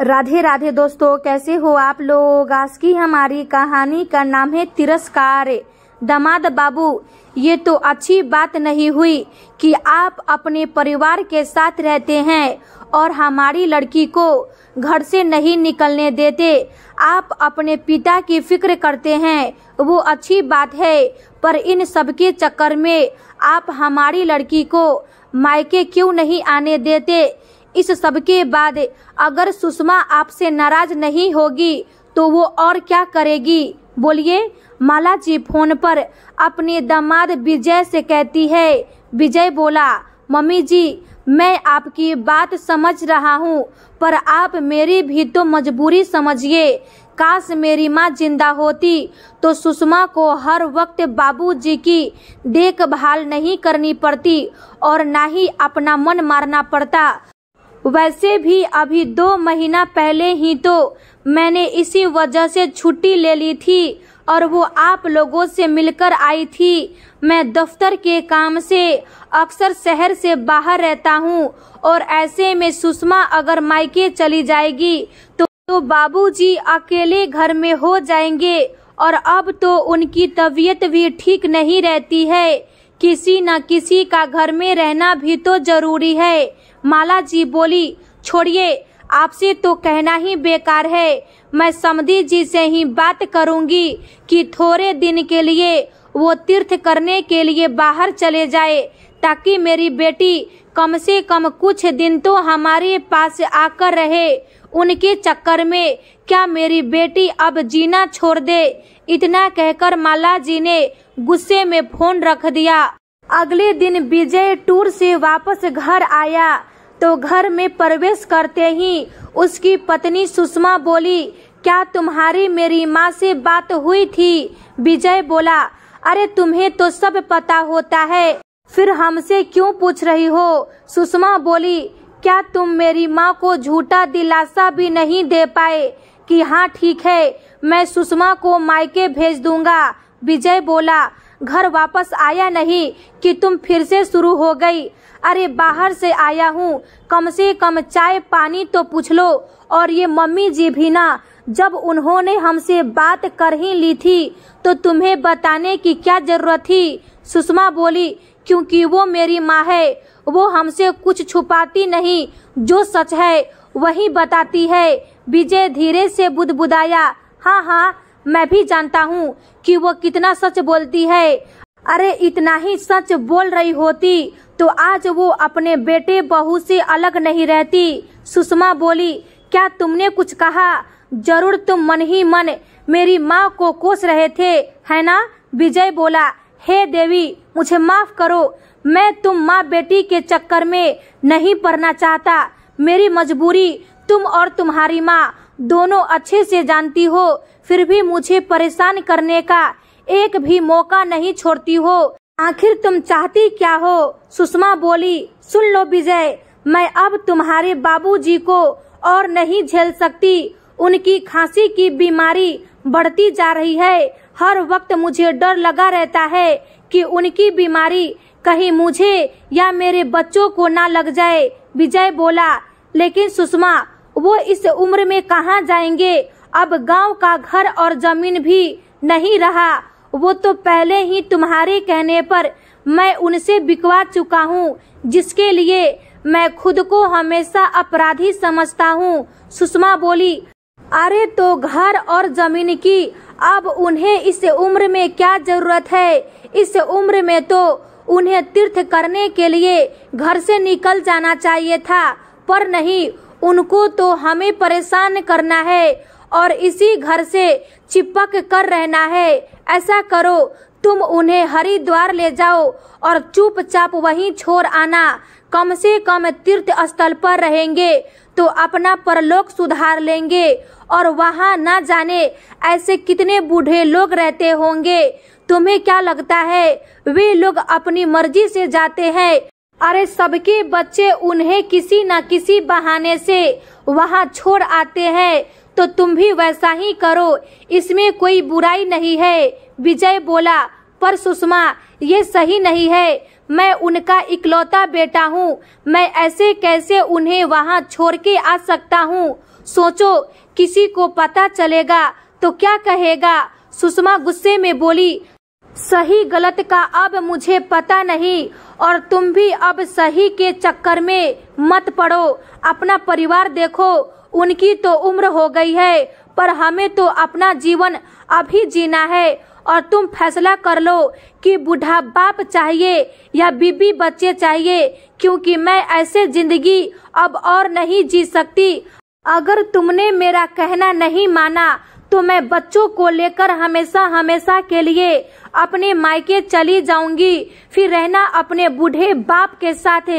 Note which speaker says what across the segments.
Speaker 1: राधे राधे दोस्तों कैसे हो आप लोग आज की हमारी कहानी का नाम है तिरस्कार दमाद बाबू ये तो अच्छी बात नहीं हुई कि आप अपने परिवार के साथ रहते हैं और हमारी लड़की को घर से नहीं निकलने देते आप अपने पिता की फिक्र करते हैं वो अच्छी बात है पर इन सबके चक्कर में आप हमारी लड़की को मायके क्यों नहीं आने देते इस सब के बाद अगर सुषमा आपसे नाराज नहीं होगी तो वो और क्या करेगी बोलिए माला जी फोन पर अपने दामाद विजय से कहती है विजय बोला मम्मी जी मैं आपकी बात समझ रहा हूँ पर आप मेरी भी तो मजबूरी समझिए काश मेरी माँ जिंदा होती तो सुषमा को हर वक्त बाबूजी की देखभाल नहीं करनी पड़ती और ना ही अपना मन मारना पड़ता वैसे भी अभी दो महीना पहले ही तो मैंने इसी वजह से छुट्टी ले ली थी और वो आप लोगों से मिलकर आई थी मैं दफ्तर के काम से अक्सर शहर से बाहर रहता हूँ और ऐसे में सुषमा अगर मायके चली जाएगी तो तो बाबूजी अकेले घर में हो जाएंगे और अब तो उनकी तबीयत भी ठीक नहीं रहती है किसी न किसी का घर में रहना भी तो जरूरी है माला जी बोली छोड़िए आपसे तो कहना ही बेकार है मैं समी जी से ही बात करूंगी कि थोड़े दिन के लिए वो तीर्थ करने के लिए बाहर चले जाए ताकि मेरी बेटी कम से कम कुछ दिन तो हमारे पास आकर रहे उनके चक्कर में क्या मेरी बेटी अब जीना छोड़ दे इतना कहकर माला जी ने गुस्से में फोन रख दिया अगले दिन विजय टूर से वापस घर आया तो घर में प्रवेश करते ही उसकी पत्नी सुषमा बोली क्या तुम्हारी मेरी माँ से बात हुई थी विजय बोला अरे तुम्हें तो सब पता होता है फिर हमसे क्यों पूछ रही हो सुषमा बोली क्या तुम मेरी माँ को झूठा दिलासा भी नहीं दे पाए कि हाँ ठीक है मैं सुषमा को मायके भेज दूंगा विजय बोला घर वापस आया नहीं कि तुम फिर से शुरू हो गई अरे बाहर से आया हूँ कम से कम चाय पानी तो पूछ लो और ये मम्मी जी भी ना जब उन्होंने हमसे बात कर ही ली थी तो तुम्हें बताने की क्या जरूरत थी सुषमा बोली क्योंकि वो मेरी माँ है वो हमसे कुछ छुपाती नहीं जो सच है वही बताती है विजय धीरे से बुदबुदाया हाँ हाँ मैं भी जानता हूँ कि वो कितना सच बोलती है अरे इतना ही सच बोल रही होती तो आज वो अपने बेटे बहू से अलग नहीं रहती सुषमा बोली क्या तुमने कुछ कहा जरूर तुम मन ही मन मेरी माँ को कोस रहे थे है ना विजय बोला हे देवी मुझे माफ करो मैं तुम माँ बेटी के चक्कर में नहीं पढ़ना चाहता मेरी मजबूरी तुम और तुम्हारी माँ दोनों अच्छे से जानती हो फिर भी मुझे परेशान करने का एक भी मौका नहीं छोड़ती हो आखिर तुम चाहती क्या हो सुषमा बोली सुन लो विजय मैं अब तुम्हारे बाबूजी को और नहीं झेल सकती उनकी खांसी की बीमारी बढ़ती जा रही है हर वक्त मुझे डर लगा रहता है कि उनकी बीमारी कहीं मुझे या मेरे बच्चों को ना लग जाए विजय बोला लेकिन सुषमा वो इस उम्र में कहाँ जाएंगे अब गांव का घर और जमीन भी नहीं रहा वो तो पहले ही तुम्हारे कहने पर मैं उनसे बिकवा चुका हूँ जिसके लिए मैं खुद को हमेशा अपराधी समझता हूँ सुषमा बोली अरे तो घर और जमीन की अब उन्हें इस उम्र में क्या जरूरत है इस उम्र में तो उन्हें तीर्थ करने के लिए घर से निकल जाना चाहिए था पर नहीं उनको तो हमें परेशान करना है और इसी घर से चिपक कर रहना है ऐसा करो तुम उन्हें हरिद्वार ले जाओ और चुपचाप वहीं छोड़ आना कम से कम तीर्थ स्थल पर रहेंगे तो अपना परलोक सुधार लेंगे और वहाँ न जाने ऐसे कितने बूढ़े लोग रहते होंगे तुम्हें क्या लगता है वे लोग अपनी मर्जी से जाते हैं अरे सबके बच्चे उन्हें किसी न किसी बहाने से वहाँ छोड़ आते हैं तो तुम भी वैसा ही करो इसमें कोई बुराई नहीं है विजय बोला पर सुषमा ये सही नहीं है मैं उनका इकलौता बेटा हूँ मैं ऐसे कैसे उन्हें वहाँ छोड़ के आ सकता हूँ सोचो किसी को पता चलेगा तो क्या कहेगा सुषमा गुस्से में बोली सही गलत का अब मुझे पता नहीं और तुम भी अब सही के चक्कर में मत पड़ो अपना परिवार देखो उनकी तो उम्र हो गई है पर हमें तो अपना जीवन अभी जीना है और तुम फैसला कर लो कि बूढ़ा बाप चाहिए या बीबी बच्चे चाहिए क्योंकि मैं ऐसे जिंदगी अब और नहीं जी सकती अगर तुमने मेरा कहना नहीं माना तो मैं बच्चों को लेकर हमेशा हमेशा के लिए अपने मायके चली जाऊंगी फिर रहना अपने बूढ़े बाप के साथ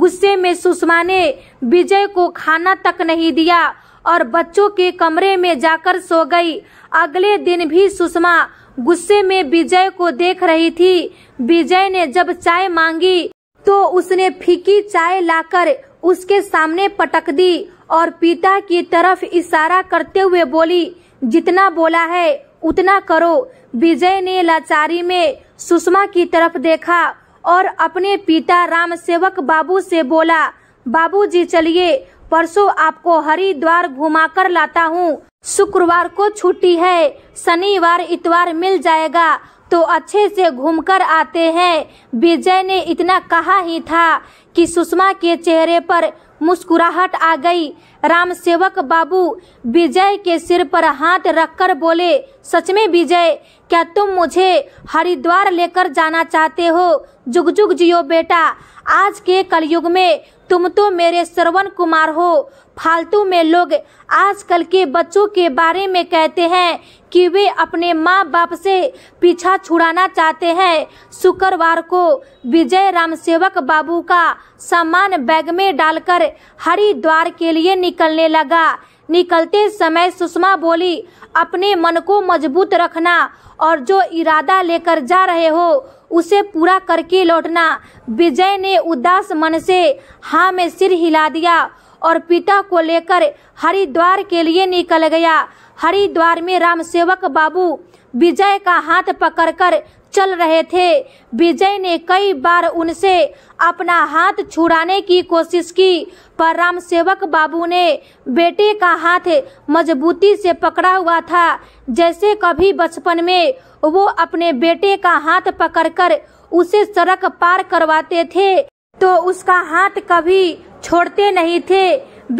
Speaker 1: गुस्से में सुषमा ने विजय को खाना तक नहीं दिया और बच्चों के कमरे में जाकर सो गई अगले दिन भी सुषमा गुस्से में विजय को देख रही थी विजय ने जब चाय मांगी तो उसने फीकी चाय लाकर उसके सामने पटक दी और पिता की तरफ इशारा करते हुए बोली जितना बोला है उतना करो विजय ने लाचारी में सुषमा की तरफ देखा और अपने पिता राम सेवक बाबू से बोला बाबूजी चलिए परसों आपको हरिद्वार घुमाकर लाता हूँ शुक्रवार को छुट्टी है शनिवार इतवार मिल जाएगा तो अच्छे से घूमकर आते हैं विजय ने इतना कहा ही था कि सुषमा के चेहरे पर मुस्कुराहट आ गई राम सेवक बाबू विजय के सिर पर हाथ रखकर बोले सच में विजय क्या तुम मुझे हरिद्वार लेकर जाना चाहते हो जुग जुग जियो बेटा आज के कलयुग में तुम तो मेरे श्रवण कुमार हो फालतू में लोग आजकल के बच्चों के बारे में कहते हैं कि वे अपने माँ बाप से पीछा छुड़ाना चाहते हैं शुक्रवार को विजय राम सेवक बाबू का सामान बैग में डालकर हरिद्वार के लिए निकलने लगा निकलते समय सुषमा बोली अपने मन को मजबूत रखना और जो इरादा लेकर जा रहे हो उसे पूरा करके लौटना विजय ने उदास मन से हाँ में सिर हिला दिया और पिता को लेकर हरिद्वार के लिए निकल गया हरिद्वार में राम सेवक बाबू विजय का हाथ पकड़कर चल रहे थे विजय ने कई बार उनसे अपना हाथ छुड़ाने की कोशिश की पर राम सेवक बाबू ने बेटे का हाथ मजबूती से पकड़ा हुआ था जैसे कभी बचपन में वो अपने बेटे का हाथ पकड़कर उसे सड़क पार करवाते थे तो उसका हाथ कभी छोड़ते नहीं थे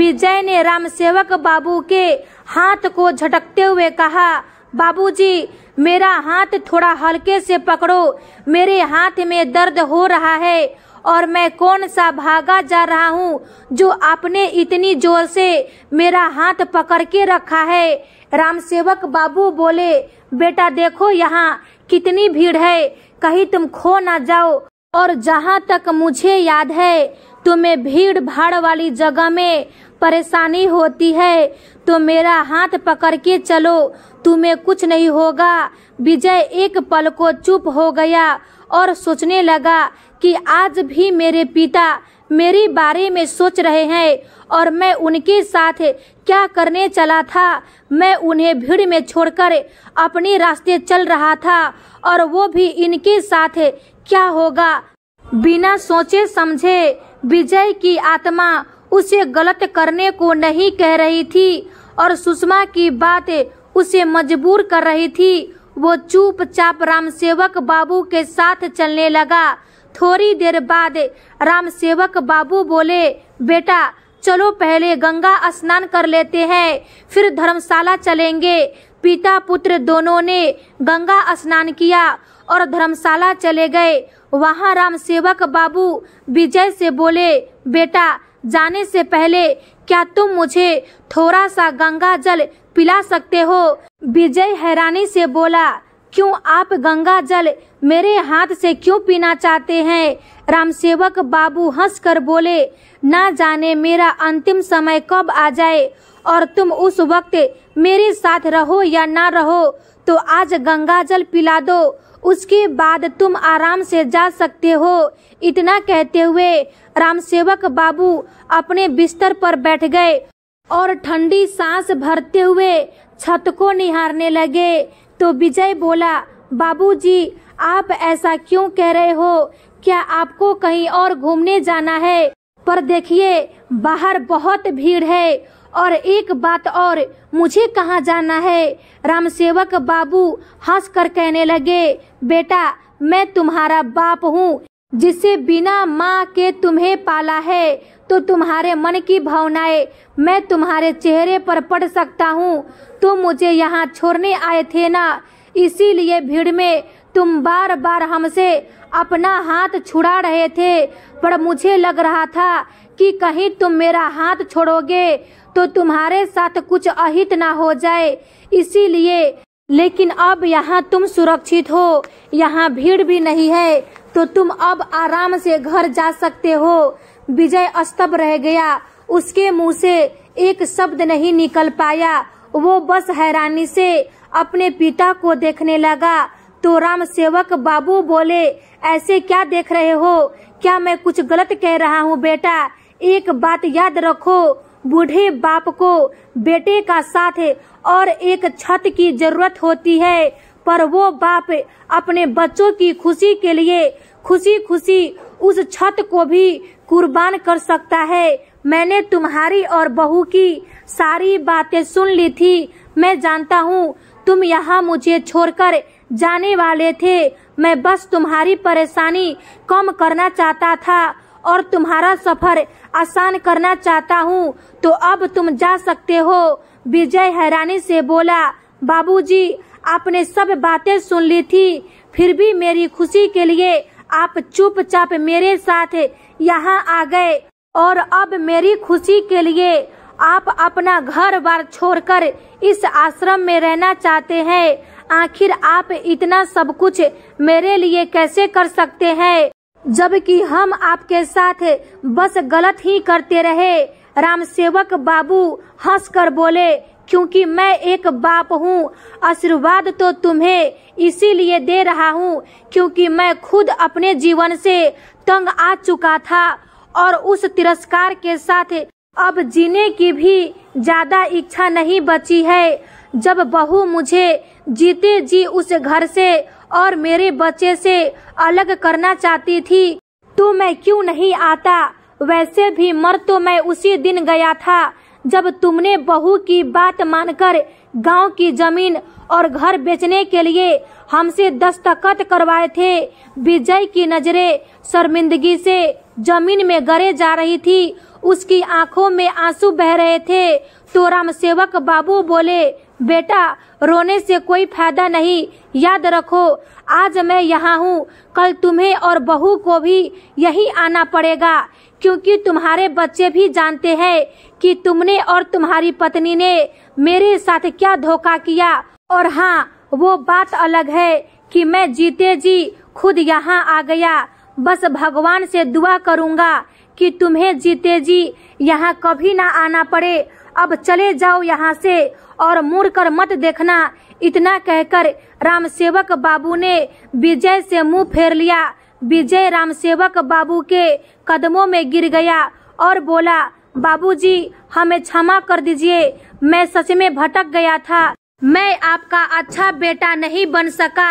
Speaker 1: विजय ने राम सेवक बाबू के हाथ को झटकते हुए कहा बाबूजी मेरा हाथ थोड़ा हल्के से पकड़ो मेरे हाथ में दर्द हो रहा है और मैं कौन सा भागा जा रहा हूँ जो आपने इतनी जोर से मेरा हाथ पकड़ के रखा है रामसेवक बाबू बोले बेटा देखो यहाँ कितनी भीड़ है कहीं तुम खो ना जाओ और जहाँ तक मुझे याद है तुम्हें भीड़ भाड़ वाली जगह में परेशानी होती है तो मेरा हाथ पकड़ के चलो तुम्हें कुछ नहीं होगा विजय एक पल को चुप हो गया और सोचने लगा कि आज भी मेरे पिता मेरे बारे में सोच रहे हैं और मैं उनके साथ क्या करने चला था मैं उन्हें भीड़ में छोड़कर अपने रास्ते चल रहा था और वो भी इनके साथ क्या होगा बिना सोचे समझे विजय की आत्मा उसे गलत करने को नहीं कह रही थी और सुषमा की बात उसे मजबूर कर रही थी वो चुपचाप रामसेवक बाबू के साथ चलने लगा थोड़ी देर बाद रामसेवक बाबू बोले बेटा चलो पहले गंगा स्नान कर लेते हैं फिर धर्मशाला चलेंगे पिता पुत्र दोनों ने गंगा स्नान किया और धर्मशाला चले गए वहाँ राम सेवक बाबू विजय से बोले बेटा जाने से पहले क्या तुम मुझे थोड़ा सा गंगा जल पिला सकते हो विजय हैरानी से बोला क्यों आप गंगा जल मेरे हाथ से क्यों पीना चाहते हैं रामसेवक बाबू हंसकर बोले ना जाने मेरा अंतिम समय कब आ जाए और तुम उस वक्त मेरे साथ रहो या ना रहो तो आज गंगा जल पिला दो उसके बाद तुम आराम से जा सकते हो इतना कहते हुए रामसेवक बाबू अपने बिस्तर पर बैठ गए और ठंडी सांस भरते हुए छत को निहारने लगे तो विजय बोला बाबूजी आप ऐसा क्यों कह रहे हो क्या आपको कहीं और घूमने जाना है पर देखिए बाहर बहुत भीड़ है और एक बात और मुझे कहाँ जाना है रामसेवक बाबू हंस कर कहने लगे बेटा मैं तुम्हारा बाप हूँ जिसे बिना माँ के तुम्हें पाला है तो तुम्हारे मन की भावनाएं मैं तुम्हारे चेहरे पर पढ़ सकता हूँ तुम मुझे यहाँ छोड़ने आए थे ना इसीलिए भीड़ में तुम बार बार हमसे अपना हाथ छुड़ा रहे थे पर मुझे लग रहा था कि कहीं तुम मेरा हाथ छोड़ोगे तो तुम्हारे साथ कुछ अहित ना हो जाए इसीलिए लेकिन अब यहाँ तुम सुरक्षित हो यहाँ भीड़ भी नहीं है तो तुम अब आराम से घर जा सकते हो विजय अस्तब रह गया उसके मुंह से एक शब्द नहीं निकल पाया वो बस हैरानी से अपने पिता को देखने लगा तो राम सेवक बाबू बोले ऐसे क्या देख रहे हो क्या मैं कुछ गलत कह रहा हूँ बेटा एक बात याद रखो बूढ़े बाप को बेटे का साथ और एक छत की जरूरत होती है पर वो बाप अपने बच्चों की खुशी के लिए खुशी खुशी उस छत को भी कुर्बान कर सकता है मैंने तुम्हारी और बहू की सारी बातें सुन ली थी मैं जानता हूँ तुम यहाँ मुझे छोड़कर जाने वाले थे मैं बस तुम्हारी परेशानी कम करना चाहता था और तुम्हारा सफर आसान करना चाहता हूँ तो अब तुम जा सकते हो विजय हैरानी से बोला बाबूजी आपने सब बातें सुन ली थी फिर भी मेरी खुशी के लिए आप चुपचाप मेरे साथ यहाँ आ गए और अब मेरी खुशी के लिए आप अपना घर बार छोड़कर इस आश्रम में रहना चाहते हैं आखिर आप इतना सब कुछ मेरे लिए कैसे कर सकते हैं जबकि हम आपके साथ बस गलत ही करते रहे राम सेवक बाबू हंस कर बोले क्योंकि मैं एक बाप हूँ आशीर्वाद तो तुम्हें इसीलिए दे रहा हूँ क्योंकि मैं खुद अपने जीवन से तंग आ चुका था और उस तिरस्कार के साथ अब जीने की भी ज्यादा इच्छा नहीं बची है जब बहू मुझे जीते जी उस घर से और मेरे बच्चे से अलग करना चाहती थी तो मैं क्यों नहीं आता वैसे भी मर तो मैं उसी दिन गया था जब तुमने बहू की बात मानकर गांव की जमीन और घर बेचने के लिए हमसे दस्तखत करवाए थे विजय की नजरें शर्मिंदगी से जमीन में गड़े जा रही थी उसकी आंखों में आंसू बह रहे थे तो राम सेवक बाबू बोले बेटा रोने से कोई फायदा नहीं याद रखो आज मैं यहाँ हूँ कल तुम्हें और बहू को भी यही आना पड़ेगा क्योंकि तुम्हारे बच्चे भी जानते हैं कि तुमने और तुम्हारी पत्नी ने मेरे साथ क्या धोखा किया और हाँ वो बात अलग है कि मैं जीते जी खुद यहाँ आ गया बस भगवान से दुआ करूँगा कि तुम्हें जीते जी यहाँ कभी ना आना पड़े अब चले जाओ यहाँ से और मुड़ कर मत देखना इतना कहकर रामसेवक बाबू ने विजय से मुंह फेर लिया विजय रामसेवक बाबू के कदमों में गिर गया और बोला बाबूजी हमें क्षमा कर दीजिए मैं सच में भटक गया था मैं आपका अच्छा बेटा नहीं बन सका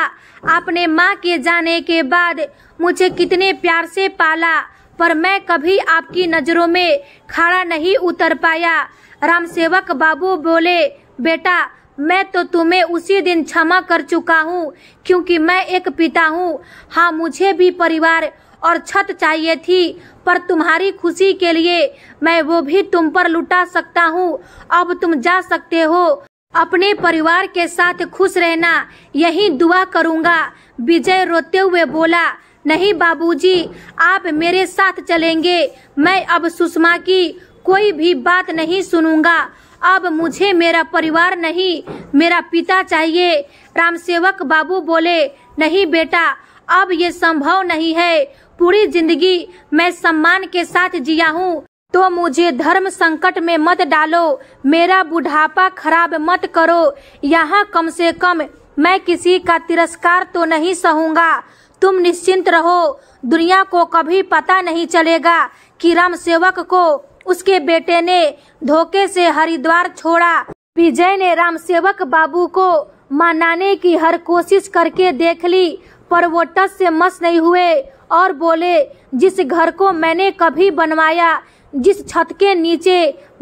Speaker 1: आपने माँ के जाने के बाद मुझे कितने प्यार से पाला पर मैं कभी आपकी नज़रों में खड़ा नहीं उतर पाया रामसेवक बाबू बोले बेटा मैं तो तुम्हें उसी दिन क्षमा कर चुका हूँ क्योंकि मैं एक पिता हूँ हाँ मुझे भी परिवार और छत चाहिए थी पर तुम्हारी खुशी के लिए मैं वो भी तुम पर लुटा सकता हूँ अब तुम जा सकते हो अपने परिवार के साथ खुश रहना यही दुआ करूँगा विजय रोते हुए बोला नहीं बाबूजी आप मेरे साथ चलेंगे मैं अब सुषमा की कोई भी बात नहीं सुनूंगा अब मुझे मेरा परिवार नहीं मेरा पिता चाहिए रामसेवक बाबू बोले नहीं बेटा अब ये संभव नहीं है पूरी जिंदगी मैं सम्मान के साथ जिया हूँ तो मुझे धर्म संकट में मत डालो मेरा बुढ़ापा खराब मत करो यहाँ कम से कम मैं किसी का तिरस्कार तो नहीं सहूंगा तुम निश्चिंत रहो दुनिया को कभी पता नहीं चलेगा कि राम सेवक को उसके बेटे ने धोखे से हरिद्वार छोड़ा विजय ने रामसेवक बाबू को मनाने की हर कोशिश करके देख ली पर वो टस से मस नहीं हुए और बोले जिस घर को मैंने कभी बनवाया जिस छत के नीचे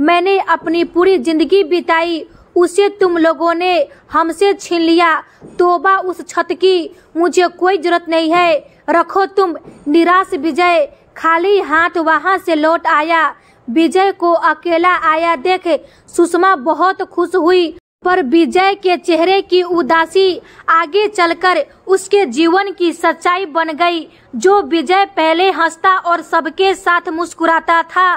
Speaker 1: मैंने अपनी पूरी जिंदगी बिताई उसे तुम लोगों ने हमसे छीन लिया तोबा उस छत की मुझे कोई जरूरत नहीं है रखो तुम निराश विजय खाली हाथ वहाँ से लौट आया विजय को अकेला आया देख सुषमा बहुत खुश हुई पर विजय के चेहरे की उदासी आगे चलकर उसके जीवन की सच्चाई बन गई जो विजय पहले हंसता और सबके साथ मुस्कुराता था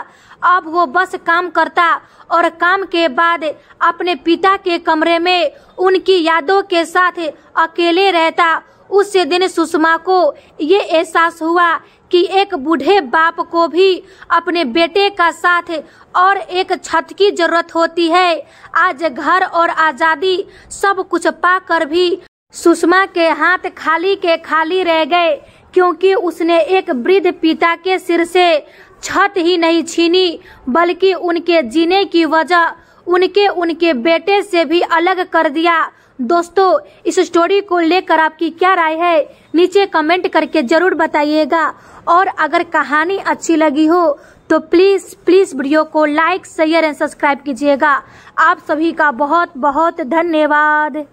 Speaker 1: अब वो बस काम करता और काम के बाद अपने पिता के कमरे में उनकी यादों के साथ अकेले रहता उस दिन सुषमा को ये एहसास हुआ कि एक बूढ़े बाप को भी अपने बेटे का साथ और एक छत की जरूरत होती है आज घर और आजादी सब कुछ पाकर भी सुषमा के हाथ खाली के खाली रह गए क्योंकि उसने एक वृद्ध पिता के सिर से छत ही नहीं छीनी बल्कि उनके जीने की वजह उनके उनके बेटे से भी अलग कर दिया दोस्तों इस स्टोरी को लेकर आपकी क्या राय है नीचे कमेंट करके जरूर बताइएगा और अगर कहानी अच्छी लगी हो तो प्लीज प्लीज वीडियो को लाइक शेयर एंड सब्सक्राइब कीजिएगा आप सभी का बहुत बहुत धन्यवाद